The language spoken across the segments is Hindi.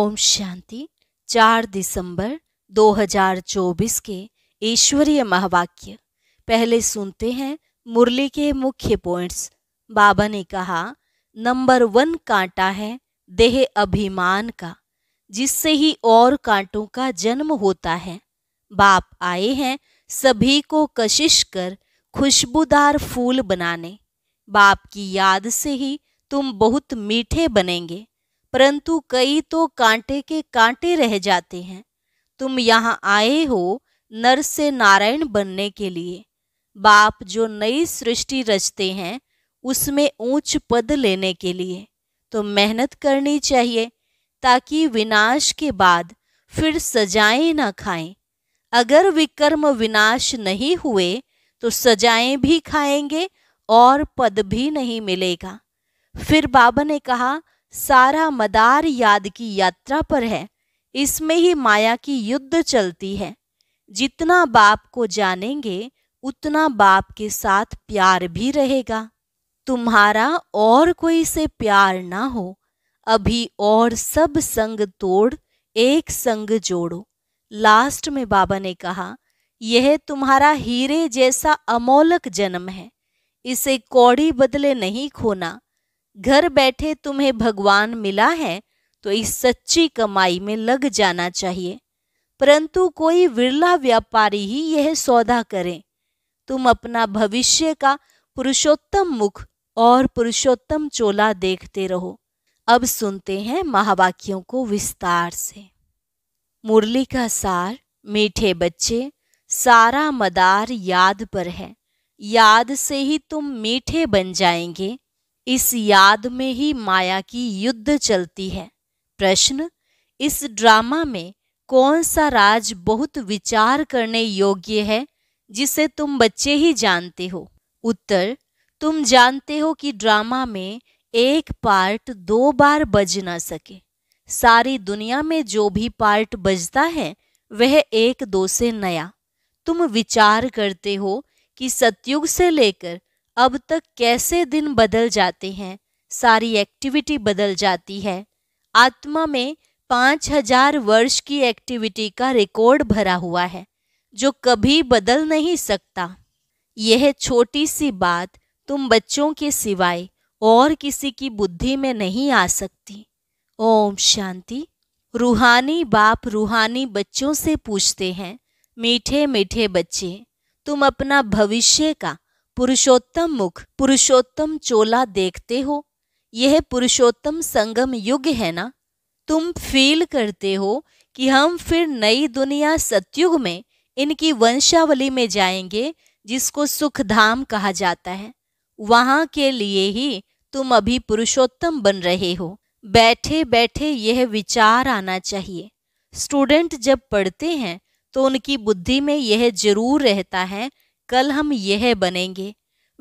ओम शांति 4 दिसंबर 2024 के ईश्वरीय महावाक्य पहले सुनते हैं मुरली के मुख्य पॉइंट्स बाबा ने कहा नंबर वन कांटा है देह अभिमान का जिससे ही और कांटों का जन्म होता है बाप आए हैं सभी को कशिश कर खुशबूदार फूल बनाने बाप की याद से ही तुम बहुत मीठे बनेंगे परंतु कई तो कांटे के कांटे रह जाते हैं तुम यहाँ आए हो नर से नारायण बनने के लिए बाप जो नई सृष्टि रचते हैं उसमें ऊंच पद लेने के लिए तो मेहनत करनी चाहिए ताकि विनाश के बाद फिर सजाएं ना खाएं अगर विकर्म विनाश नहीं हुए तो सजाएं भी खाएंगे और पद भी नहीं मिलेगा फिर बाबा ने कहा सारा मदार याद की यात्रा पर है इसमें ही माया की युद्ध चलती है जितना बाप को जानेंगे उतना बाप के साथ प्यार भी रहेगा तुम्हारा और कोई से प्यार ना हो अभी और सब संग तोड़ एक संग जोड़ो लास्ट में बाबा ने कहा यह तुम्हारा हीरे जैसा अमोलक जन्म है इसे कौड़ी बदले नहीं खोना घर बैठे तुम्हें भगवान मिला है तो इस सच्ची कमाई में लग जाना चाहिए परंतु कोई विरला व्यापारी ही यह सौदा करे तुम अपना भविष्य का पुरुषोत्तम मुख और पुरुषोत्तम चोला देखते रहो अब सुनते हैं महावाक्यों को विस्तार से मुरली का सार मीठे बच्चे सारा मदार याद पर है याद से ही तुम मीठे बन जाएंगे इस याद में ही माया की युद्ध चलती है प्रश्न इस ड्रामा में कौन सा राज बहुत विचार करने योग्य है जिसे तुम बच्चे ही जानते हो उत्तर तुम जानते हो कि ड्रामा में एक पार्ट दो बार बज ना सके सारी दुनिया में जो भी पार्ट बजता है वह एक दो से नया तुम विचार करते हो कि सतयुग से लेकर अब तक कैसे दिन बदल जाते हैं सारी एक्टिविटी बदल जाती है आत्मा में पाँच हजार वर्ष की एक्टिविटी का रिकॉर्ड भरा हुआ है जो कभी बदल नहीं सकता यह छोटी सी बात तुम बच्चों के सिवाय और किसी की बुद्धि में नहीं आ सकती ओम शांति रूहानी बाप रूहानी बच्चों से पूछते हैं मीठे मीठे बच्चे तुम अपना भविष्य का पुरुषोत्तम मुख पुरुषोत्तम चोला देखते हो यह पुरुषोत्तम संगम युग है ना तुम फील करते हो कि हम फिर नई दुनिया सतयुग में इनकी वंशावली में जाएंगे जिसको सुखधाम कहा जाता है वहां के लिए ही तुम अभी पुरुषोत्तम बन रहे हो बैठे बैठे यह विचार आना चाहिए स्टूडेंट जब पढ़ते हैं तो उनकी बुद्धि में यह जरूर रहता है कल हम यह बनेंगे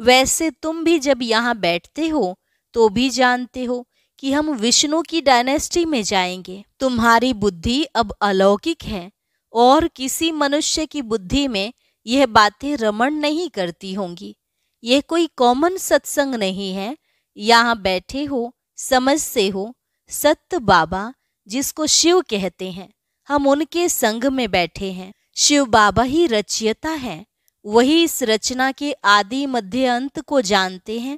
वैसे तुम भी जब यहाँ बैठते हो तो भी जानते हो कि हम विष्णु की डायनेस्टी में जाएंगे तुम्हारी बुद्धि अब अलौकिक है और किसी मनुष्य की बुद्धि में यह बातें रमण नहीं करती होंगी यह कोई कॉमन सत्संग नहीं है यहाँ बैठे हो समझ से हो सत्य बाबा जिसको शिव कहते हैं हम उनके संग में बैठे हैं शिव बाबा ही रचयता है वही इस रचना के आदि मध्य अंत को जानते हैं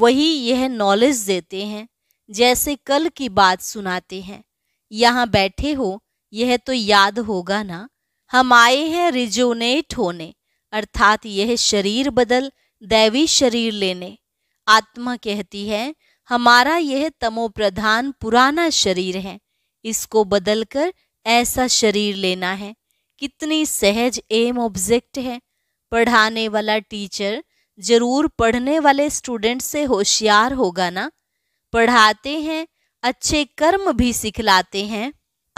वही यह नॉलेज देते हैं जैसे कल की बात सुनाते हैं यहाँ बैठे हो यह तो याद होगा ना हम आए हैं रिजोनेट होने अर्थात यह शरीर बदल दैवी शरीर लेने आत्मा कहती है हमारा यह तमो प्रधान पुराना शरीर है इसको बदलकर ऐसा शरीर लेना है कितनी सहज एम ऑब्जेक्ट है पढ़ाने वाला टीचर जरूर पढ़ने वाले स्टूडेंट से होशियार होगा ना पढ़ाते हैं अच्छे कर्म भी सिखलाते हैं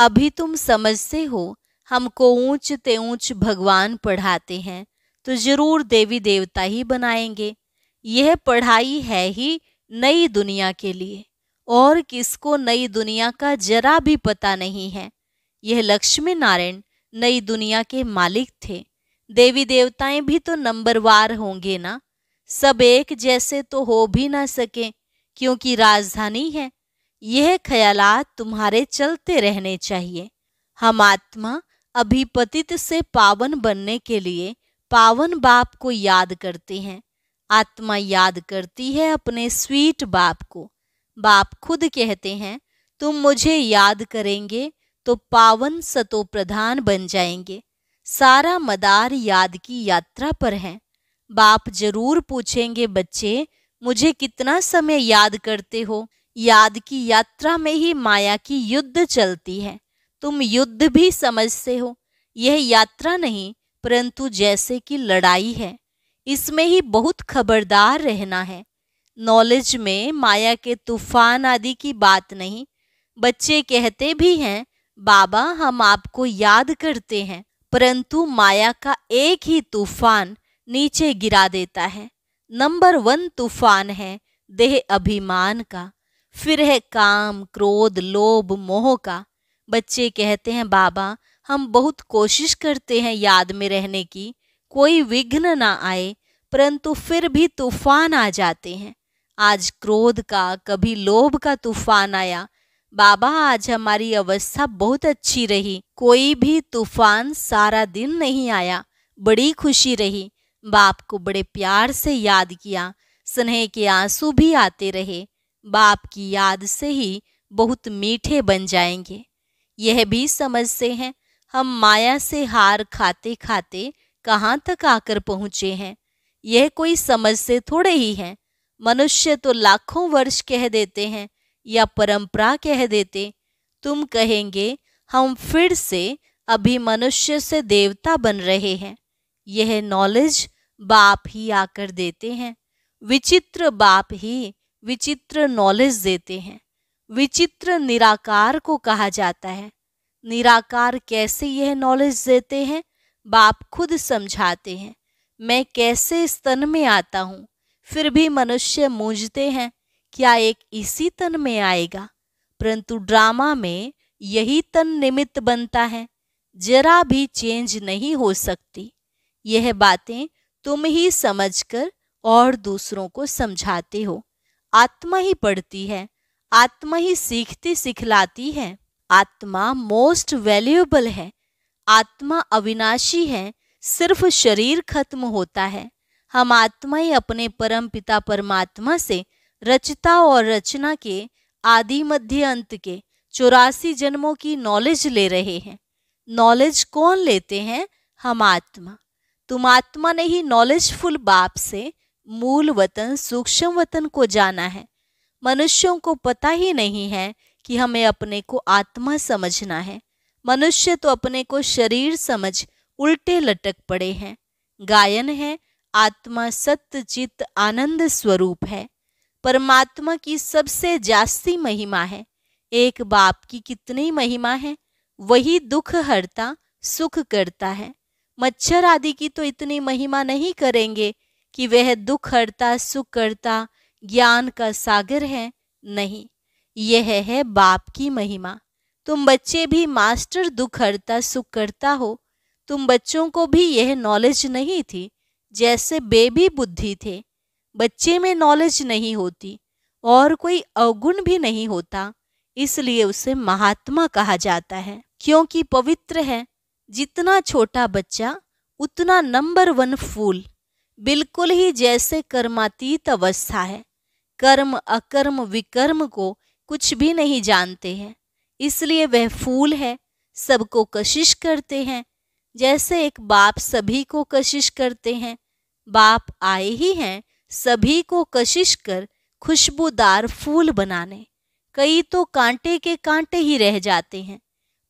अभी तुम समझते हो हमको ऊंच ते ऊंच भगवान पढ़ाते हैं तो जरूर देवी देवता ही बनाएंगे यह पढ़ाई है ही नई दुनिया के लिए और किसको नई दुनिया का जरा भी पता नहीं है यह लक्ष्मी नारायण नई दुनिया के मालिक थे देवी देवताएं भी तो नंबरवार होंगे ना सब एक जैसे तो हो भी ना सके क्योंकि राजधानी है यह ख्यालात तुम्हारे चलते रहने चाहिए हम आत्मा अभिपतित से पावन बनने के लिए पावन बाप को याद करते हैं आत्मा याद करती है अपने स्वीट बाप को बाप खुद कहते हैं तुम मुझे याद करेंगे तो पावन सतो प्रधान बन जाएंगे सारा मदार याद की यात्रा पर है बाप जरूर पूछेंगे बच्चे मुझे कितना समय याद करते हो याद की यात्रा में ही माया की युद्ध चलती है तुम युद्ध भी समझते हो यह यात्रा नहीं परंतु जैसे कि लड़ाई है इसमें ही बहुत खबरदार रहना है नॉलेज में माया के तूफान आदि की बात नहीं बच्चे कहते भी हैं बाबा हम आपको याद करते हैं परंतु माया का एक ही तूफान नीचे गिरा देता है नंबर वन तूफान है देह अभिमान का फिर है काम क्रोध लोभ मोह का बच्चे कहते हैं बाबा हम बहुत कोशिश करते हैं याद में रहने की कोई विघ्न ना आए परंतु फिर भी तूफान आ जाते हैं आज क्रोध का कभी लोभ का तूफान आया बाबा आज हमारी अवस्था बहुत अच्छी रही कोई भी तूफान सारा दिन नहीं आया बड़ी खुशी रही बाप को बड़े प्यार से याद किया स्नेह के आंसू भी आते रहे बाप की याद से ही बहुत मीठे बन जाएंगे यह भी समझते हैं हम माया से हार खाते खाते कहाँ तक आकर पहुँचे हैं यह कोई समझ से थोड़े ही है मनुष्य तो लाखों वर्ष कह देते हैं या परंपरा कह देते तुम कहेंगे हम फिर से अभी मनुष्य से देवता बन रहे हैं यह नॉलेज बाप ही आकर देते हैं विचित्र बाप ही विचित्र नॉलेज देते हैं विचित्र निराकार को कहा जाता है निराकार कैसे यह नॉलेज देते हैं बाप खुद समझाते हैं मैं कैसे स्तन में आता हूँ फिर भी मनुष्य मूझते हैं क्या एक इसी तन में आएगा परंतु ड्रामा में यही तन निमित्त बनता है जरा भी चेंज नहीं हो सकती यह बातें तुम ही समझकर और दूसरों को समझाते हो आत्मा ही पढ़ती है आत्मा ही सीखती सिखलाती है आत्मा मोस्ट वैल्यूएबल है आत्मा अविनाशी है सिर्फ शरीर खत्म होता है हम आत्मा ही अपने परम पिता परमात्मा से रचता और रचना के आदि मध्य अंत के चौरासी जन्मों की नॉलेज ले रहे हैं नॉलेज कौन लेते हैं हम आत्मा तुम आत्मा ने ही नॉलेजफुल बाप से मूल वतन सूक्ष्म वतन को जाना है मनुष्यों को पता ही नहीं है कि हमें अपने को आत्मा समझना है मनुष्य तो अपने को शरीर समझ उल्टे लटक पड़े हैं गायन है आत्मा सत्य चित्त आनंद स्वरूप है परमात्मा की सबसे जास्ती महिमा है एक बाप की कितनी महिमा है वही दुख हरता सुख करता है मच्छर आदि की तो इतनी महिमा नहीं करेंगे कि वह दुख हरता सुख करता ज्ञान का सागर है नहीं यह है बाप की महिमा तुम बच्चे भी मास्टर दुख हरता सुख करता हो तुम बच्चों को भी यह नॉलेज नहीं थी जैसे बेबी बुद्धि थे बच्चे में नॉलेज नहीं होती और कोई अवगुण भी नहीं होता इसलिए उसे महात्मा कहा जाता है क्योंकि पवित्र है जितना छोटा बच्चा उतना नंबर वन फूल बिल्कुल ही जैसे कर्मातीत अवस्था है कर्म अकर्म विकर्म को कुछ भी नहीं जानते हैं इसलिए वह फूल है सबको कशिश करते हैं जैसे एक बाप सभी को कशिश करते हैं बाप आए ही हैं सभी को कशिश कर खुशबूदार फूल बनाने कई तो कांटे के कांटे ही रह जाते हैं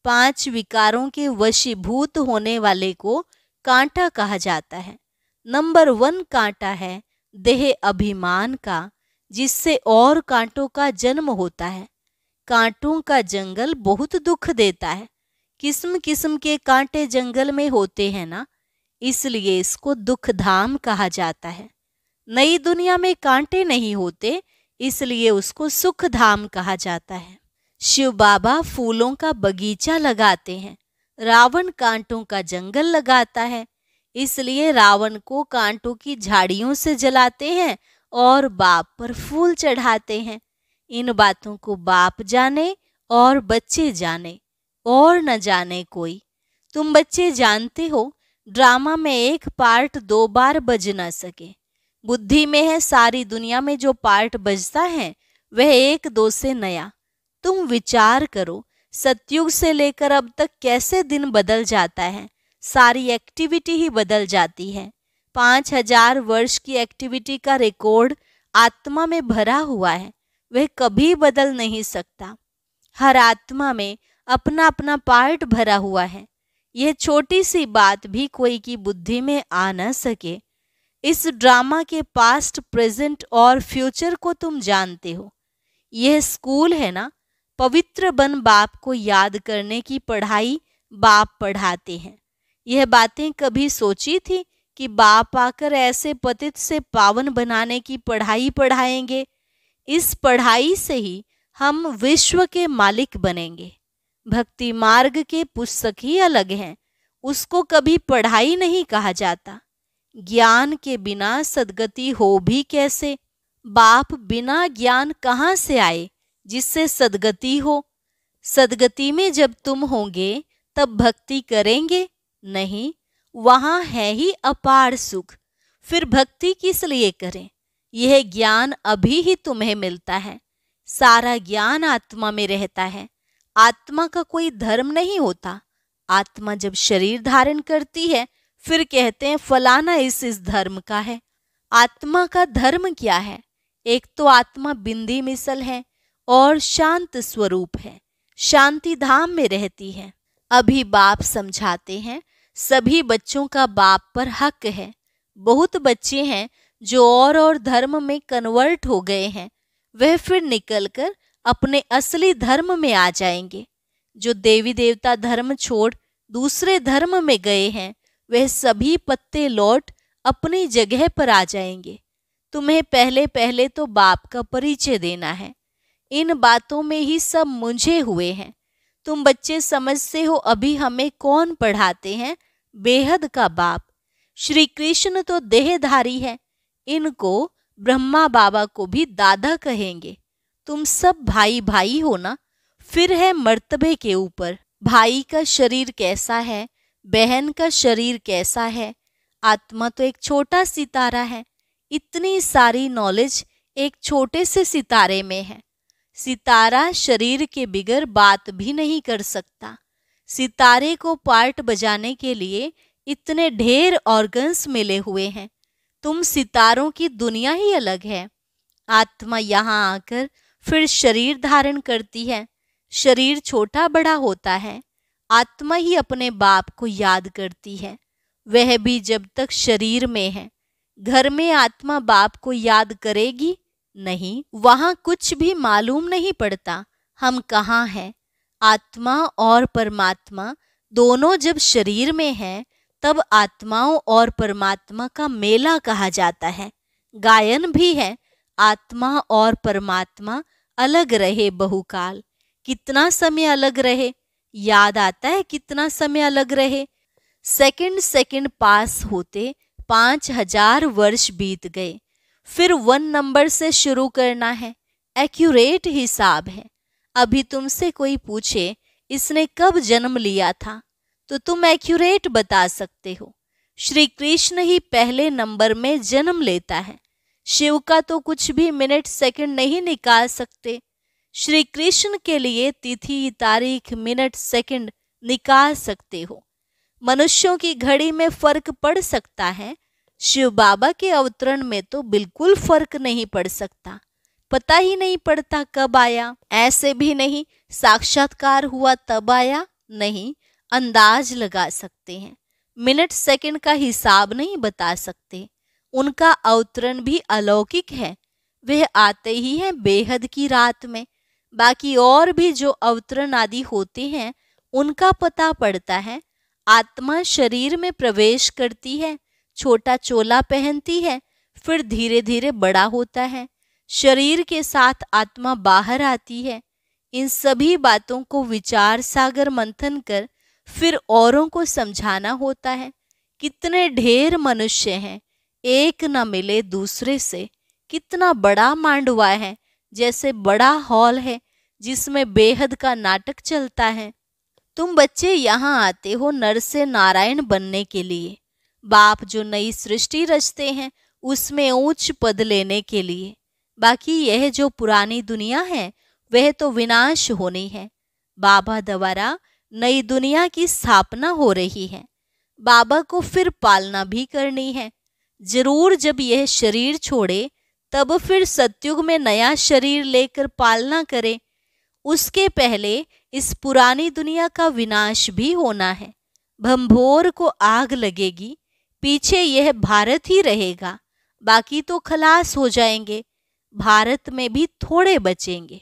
पांच विकारों के वशीभूत होने वाले को कांटा कहा जाता है नंबर वन कांटा है देह अभिमान का जिससे और कांटों का जन्म होता है कांटों का जंगल बहुत दुख देता है किस्म किस्म के कांटे जंगल में होते हैं ना इसलिए इसको दुख धाम कहा जाता है नई दुनिया में कांटे नहीं होते इसलिए उसको सुख धाम कहा जाता है शिव बाबा फूलों का बगीचा लगाते हैं रावण कांटों का जंगल लगाता है इसलिए रावण को कांटों की झाड़ियों से जलाते हैं और बाप पर फूल चढ़ाते हैं इन बातों को बाप जाने और बच्चे जाने और न जाने कोई तुम बच्चे जानते हो ड्रामा में एक पार्ट दो बार बज ना सके बुद्धि में है सारी दुनिया में जो पार्ट बजता है वह एक दो से नया तुम विचार करो सतयुग से लेकर अब तक कैसे दिन बदल जाता है सारी एक्टिविटी ही बदल जाती है पाँच हजार वर्ष की एक्टिविटी का रिकॉर्ड आत्मा में भरा हुआ है वह कभी बदल नहीं सकता हर आत्मा में अपना अपना पार्ट भरा हुआ है यह छोटी सी बात भी कोई की बुद्धि में आ न सके इस ड्रामा के पास्ट प्रेजेंट और फ्यूचर को तुम जानते हो यह स्कूल है ना पवित्र बन बाप को याद करने की पढ़ाई बाप पढ़ाते हैं यह बातें कभी सोची थी कि बाप आकर ऐसे पतित से पावन बनाने की पढ़ाई पढ़ाएंगे इस पढ़ाई से ही हम विश्व के मालिक बनेंगे भक्ति मार्ग के पुस्तक ही अलग हैं उसको कभी पढ़ाई नहीं कहा जाता ज्ञान के बिना सदगति हो भी कैसे बाप बिना ज्ञान कहाँ से आए जिससे सदगति हो सदगति में जब तुम होंगे तब भक्ति करेंगे नहीं वहाँ है ही अपार सुख फिर भक्ति किस लिए करें यह ज्ञान अभी ही तुम्हें मिलता है सारा ज्ञान आत्मा में रहता है आत्मा का कोई धर्म नहीं होता आत्मा जब शरीर धारण करती है फिर कहते हैं फलाना इस इस धर्म का है आत्मा का धर्म क्या है एक तो आत्मा बिंदी मिसल है और शांत स्वरूप है शांति धाम में रहती है अभी बाप समझाते हैं सभी बच्चों का बाप पर हक है बहुत बच्चे हैं जो और और धर्म में कन्वर्ट हो गए हैं वह फिर निकलकर अपने असली धर्म में आ जाएंगे जो देवी देवता धर्म छोड़ दूसरे धर्म में गए हैं वह सभी पत्ते लौट अपनी जगह पर आ जाएंगे तुम्हें पहले पहले तो बाप का परिचय देना है इन बातों में ही सब मुझे हुए हैं तुम बच्चे समझते हो अभी हमें कौन पढ़ाते हैं बेहद का बाप श्री कृष्ण तो देहधारी है इनको ब्रह्मा बाबा को भी दादा कहेंगे तुम सब भाई भाई हो ना फिर है मर्तबे के ऊपर भाई का शरीर कैसा है बहन का शरीर कैसा है आत्मा तो एक छोटा सितारा है इतनी सारी नॉलेज एक छोटे से सितारे में है सितारा शरीर के बिगर बात भी नहीं कर सकता सितारे को पार्ट बजाने के लिए इतने ढेर ऑर्गन्स मिले हुए हैं तुम सितारों की दुनिया ही अलग है आत्मा यहाँ आकर फिर शरीर धारण करती है शरीर छोटा बड़ा होता है आत्मा ही अपने बाप को याद करती है वह भी जब तक शरीर में है घर में आत्मा बाप को याद करेगी नहीं वहाँ कुछ भी मालूम नहीं पड़ता हम कहाँ हैं आत्मा और परमात्मा दोनों जब शरीर में हैं तब आत्माओं और परमात्मा का मेला कहा जाता है गायन भी है आत्मा और परमात्मा अलग रहे बहुकाल कितना समय अलग रहे याद आता है कितना समय अलग रहे सेकंड सेकंड पास होते पांच हजार वर्ष बीत गए फिर वन नंबर से शुरू करना है एक्यूरेट हिसाब है अभी तुमसे कोई पूछे इसने कब जन्म लिया था तो तुम एक्यूरेट बता सकते हो श्री कृष्ण ही पहले नंबर में जन्म लेता है शिव का तो कुछ भी मिनट सेकंड नहीं निकाल सकते श्री कृष्ण के लिए तिथि तारीख मिनट सेकंड निकाल सकते हो मनुष्यों की घड़ी में फर्क पड़ सकता है शिव बाबा के अवतरण में तो बिल्कुल फर्क नहीं पड़ सकता पता ही नहीं पड़ता कब आया ऐसे भी नहीं साक्षात्कार हुआ तब आया नहीं अंदाज लगा सकते हैं मिनट सेकंड का हिसाब नहीं बता सकते उनका अवतरण भी अलौकिक है वह आते ही हैं बेहद की रात में बाकी और भी जो अवतरण आदि होते हैं उनका पता पड़ता है आत्मा शरीर में प्रवेश करती है छोटा चोला पहनती है फिर धीरे धीरे बड़ा होता है शरीर के साथ आत्मा बाहर आती है इन सभी बातों को विचार सागर मंथन कर फिर औरों को समझाना होता है कितने ढेर मनुष्य हैं एक न मिले दूसरे से कितना बड़ा मांडवा है जैसे बड़ा हॉल है जिसमें बेहद का नाटक चलता है तुम बच्चे यहाँ आते हो नर से नारायण बनने के लिए बाप जो नई सृष्टि रचते हैं उसमें ऊंच पद लेने के लिए बाकी यह जो पुरानी दुनिया है वह तो विनाश होनी है बाबा द्वारा नई दुनिया की स्थापना हो रही है बाबा को फिर पालना भी करनी है जरूर जब यह शरीर छोड़े तब फिर सत्युग में नया शरीर लेकर पालना करे उसके पहले इस पुरानी दुनिया का विनाश भी होना है भंभोर को आग लगेगी पीछे यह भारत ही रहेगा बाकी तो खलास हो जाएंगे भारत में भी थोड़े बचेंगे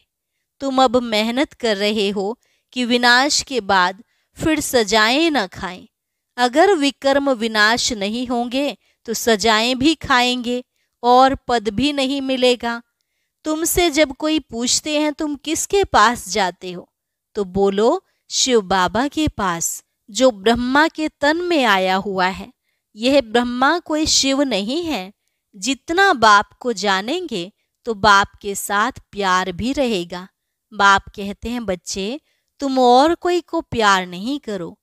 तुम अब मेहनत कर रहे हो कि विनाश के बाद फिर सजाएं ना खाएं अगर विकर्म विनाश नहीं होंगे तो सजाएं भी खाएंगे और पद भी नहीं मिलेगा तुमसे जब कोई पूछते हैं तुम किसके पास जाते हो तो बोलो शिव बाबा के पास जो ब्रह्मा के तन में आया हुआ है यह ब्रह्मा कोई शिव नहीं है जितना बाप को जानेंगे तो बाप के साथ प्यार भी रहेगा बाप कहते हैं बच्चे तुम और कोई को प्यार नहीं करो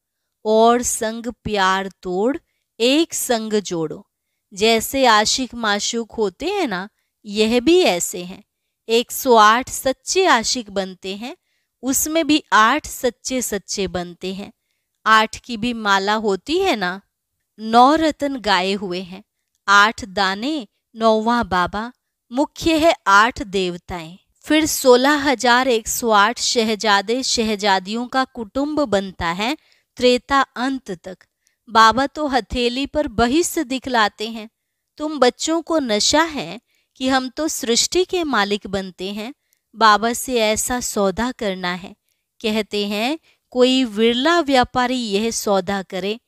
और संग प्यार तोड़ एक संग जोड़ो जैसे आशिक माशूक होते हैं ना यह भी ऐसे हैं 108 सच्चे आशिक बनते हैं उसमें भी आठ सच्चे सच्चे बनते हैं आठ की भी माला होती है ना नौ रतन गाए हुए हैं आठ दाने नौवा बाबा मुख्य है आठ देवताएं फिर सोलह हजार एक सौ आठ शहजादे शहजादियों का कुटुंब बनता है त्रेता अंत तक बाबा तो हथेली पर बहिष्य दिखलाते हैं तुम बच्चों को नशा है कि हम तो सृष्टि के मालिक बनते हैं बाबा से ऐसा सौदा करना है कहते हैं कोई विरला व्यापारी यह सौदा करे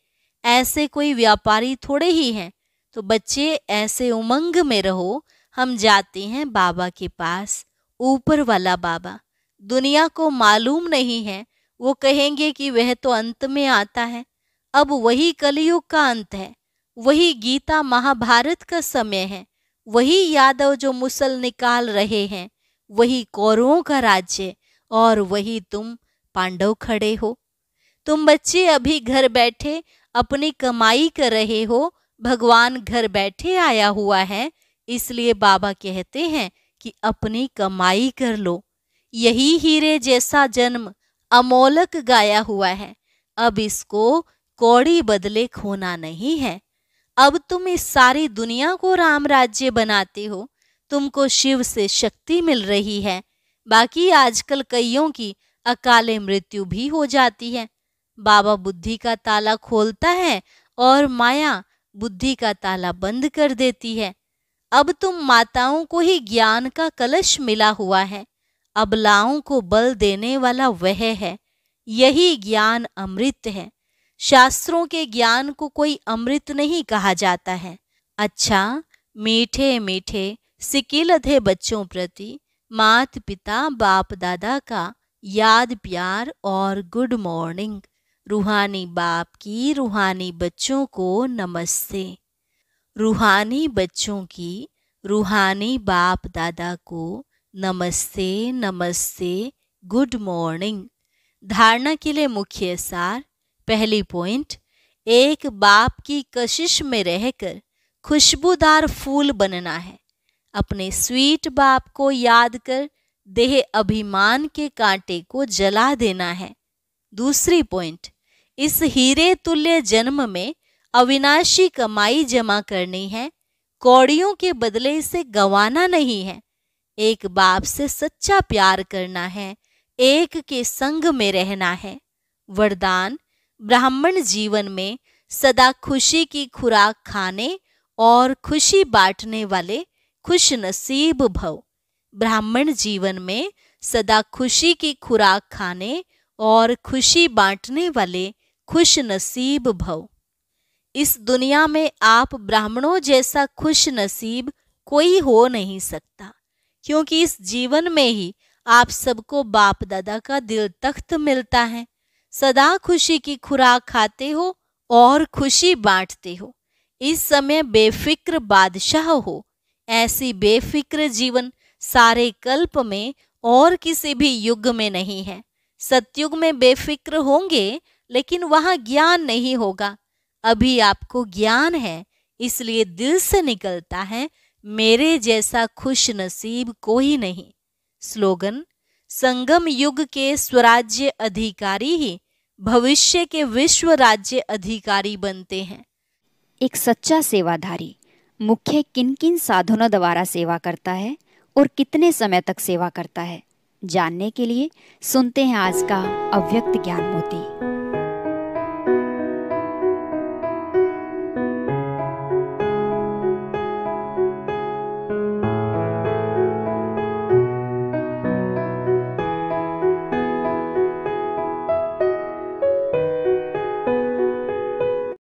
ऐसे कोई व्यापारी थोड़े ही हैं तो बच्चे ऐसे उमंग में रहो हम जाते हैं बाबा के पास ऊपर वाला बाबा दुनिया को मालूम नहीं है वो कहेंगे कि वह तो अंत में आता है अब वही कलयुग का अंत है वही गीता महाभारत का समय है वही यादव जो मुसल निकाल रहे हैं वही कौरवों का राज्य और वही तुम पांडव खड़े हो तुम बच्चे अभी घर बैठे अपनी कमाई कर रहे हो भगवान घर बैठे आया हुआ है इसलिए बाबा कहते हैं कि अपनी कमाई कर लो यही हीरे जैसा जन्म अमोलक गाया हुआ है अब इसको कौड़ी बदले खोना नहीं है अब तुम इस सारी दुनिया को राम राज्य बनाते हो तुमको शिव से शक्ति मिल रही है बाकी आजकल कईयों की अकाले मृत्यु भी हो जाती है बाबा बुद्धि का ताला खोलता है और माया बुद्धि का ताला बंद कर देती है अब तुम माताओं को ही ज्ञान का कलश मिला हुआ है अबलाओं को बल देने वाला वह है यही ज्ञान अमृत है शास्त्रों के ज्ञान को कोई अमृत नहीं कहा जाता है अच्छा मीठे मीठे सिकिल बच्चों प्रति मात पिता बाप दादा का याद प्यार और गुड मॉर्निंग रूहानी बाप की रूहानी बच्चों को नमस्ते रूहानी बच्चों की रूहानी बाप दादा को नमस्ते नमस्ते गुड मॉर्निंग धारणा के लिए मुख्य सार पहली पॉइंट एक बाप की कशिश में रहकर खुशबूदार फूल बनना है अपने स्वीट बाप को याद कर देह अभिमान के कांटे को जला देना है दूसरी पॉइंट इस हीरे तुल्य जन्म में अविनाशी कमाई जमा करनी है कौड़ियों के बदले इसे गंवाना नहीं है एक बाप से सच्चा प्यार करना है एक के संग में रहना है वरदान ब्राह्मण जीवन में सदा खुशी की खुराक खाने और खुशी बांटने वाले खुश नसीब भव ब्राह्मण जीवन में सदा खुशी की खुराक खाने और खुशी बांटने वाले खुश नसीब भव इस दुनिया में आप ब्राह्मणों जैसा खुश नसीब कोई हो नहीं सकता क्योंकि इस जीवन में ही आप सबको बाप दादा का दिल तख्त मिलता है सदा खुशी की खुराक खाते हो और खुशी बांटते हो इस समय बेफिक्र बादशाह हो ऐसी बेफिक्र जीवन सारे कल्प में और किसी भी युग में नहीं है सत्युग में बेफिक्र होंगे लेकिन वहां ज्ञान नहीं होगा अभी आपको ज्ञान है इसलिए दिल से निकलता है मेरे जैसा खुश नसीब कोई नहीं स्लोगन संगम युग के स्वराज्य अधिकारी ही भविष्य के विश्व राज्य अधिकारी बनते हैं एक सच्चा सेवाधारी मुख्य किन किन साधनों द्वारा सेवा करता है और कितने समय तक सेवा करता है जानने के लिए सुनते हैं आज का अव्यक्त ज्ञान मोती